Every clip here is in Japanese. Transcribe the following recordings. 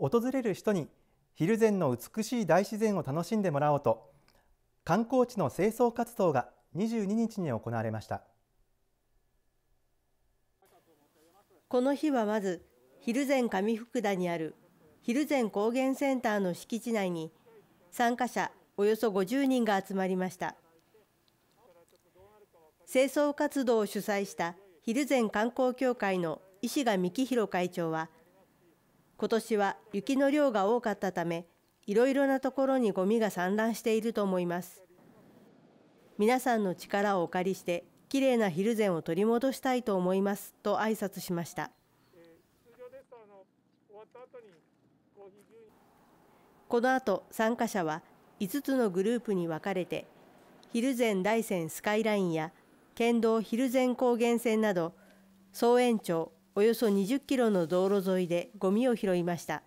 訪れる人に蒜山の美しい大自然を楽しんでもらおうと観光地の清掃活動が22日に行われましたこの日はまず蒜山上福田にある蒜山高原センターの敷地内に参加者およそ50人が集まりました清掃活動を主催した蒜山観光協会の石賀幹弘会長は今年は雪の量が多かったため、いろいろなところにゴミが散乱していると思います。皆さんの力をお借りして、きれいな昼膳を取り戻したいと思いますと挨拶しました。この後、参加者は5つのグループに分かれて、蒜膳大山スカイラインや県道蒜膳高原線など、総延長およそ20キロの道路沿いでゴミを拾いました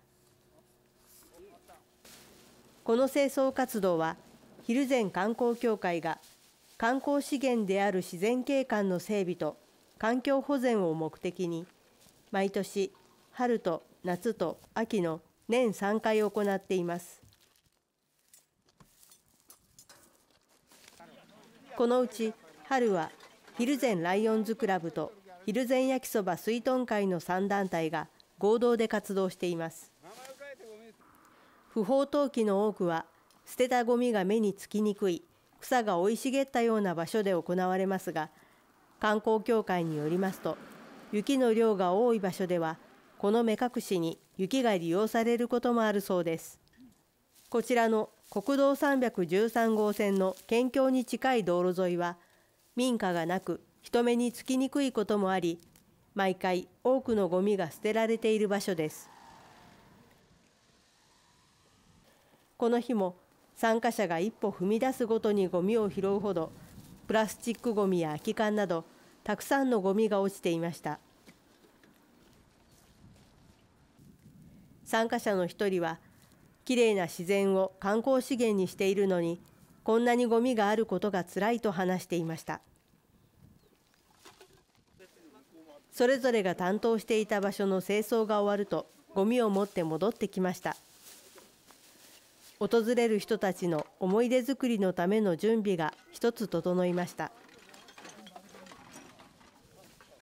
この清掃活動は蒜山観光協会が観光資源である自然景観の整備と環境保全を目的に毎年春と夏と秋の年3回行っていますこのうち春は蒜山ライオンズクラブと蒜山焼きそば水遁会の3団体が合同で活動しています不法投棄の多くは捨てたゴミが目につきにくい草が生い茂ったような場所で行われますが観光協会によりますと雪の量が多い場所ではこの目隠しに雪が利用されることもあるそうですこちらの国道313号線の県境に近い道路沿いは民家がなく人目につきにくいこともあり毎回多くのゴミが捨てられている場所ですこの日も参加者が一歩踏み出すごとにゴミを拾うほどプラスチックゴミや空き缶などたくさんのゴミが落ちていました参加者の一人はきれいな自然を観光資源にしているのにこんなにゴミがあることがつらいと話していました。それぞれが担当していた場所の清掃が終わるとゴミを持って戻ってきました訪れる人たちの思い出作りのための準備が一つ整いました